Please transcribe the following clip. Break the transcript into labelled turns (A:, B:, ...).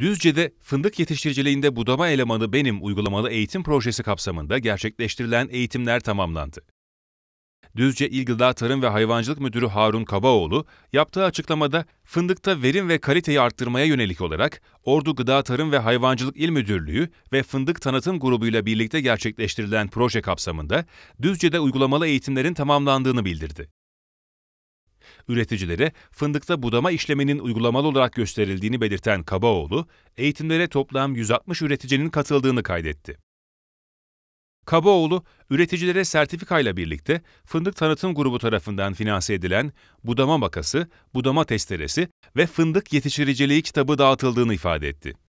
A: Düzce'de fındık yetiştiriciliğinde budama elemanı benim uygulamalı eğitim projesi kapsamında gerçekleştirilen eğitimler tamamlandı. Düzce İl Gıda Tarım ve Hayvancılık Müdürü Harun Kabaoğlu yaptığı açıklamada fındıkta verim ve kaliteyi arttırmaya yönelik olarak Ordu Gıda Tarım ve Hayvancılık İl Müdürlüğü ve Fındık Tanıtım Grubu ile birlikte gerçekleştirilen proje kapsamında Düzce'de uygulamalı eğitimlerin tamamlandığını bildirdi üreticilere fındıkta budama işleminin uygulamalı olarak gösterildiğini belirten Kabaoğlu, eğitimlere toplam 160 üreticinin katıldığını kaydetti. Kabaoğlu, üreticilere sertifikayla birlikte fındık tanıtım grubu tarafından finanse edilen budama makası, budama testeresi ve fındık yetiştiriciliği kitabı dağıtıldığını ifade etti.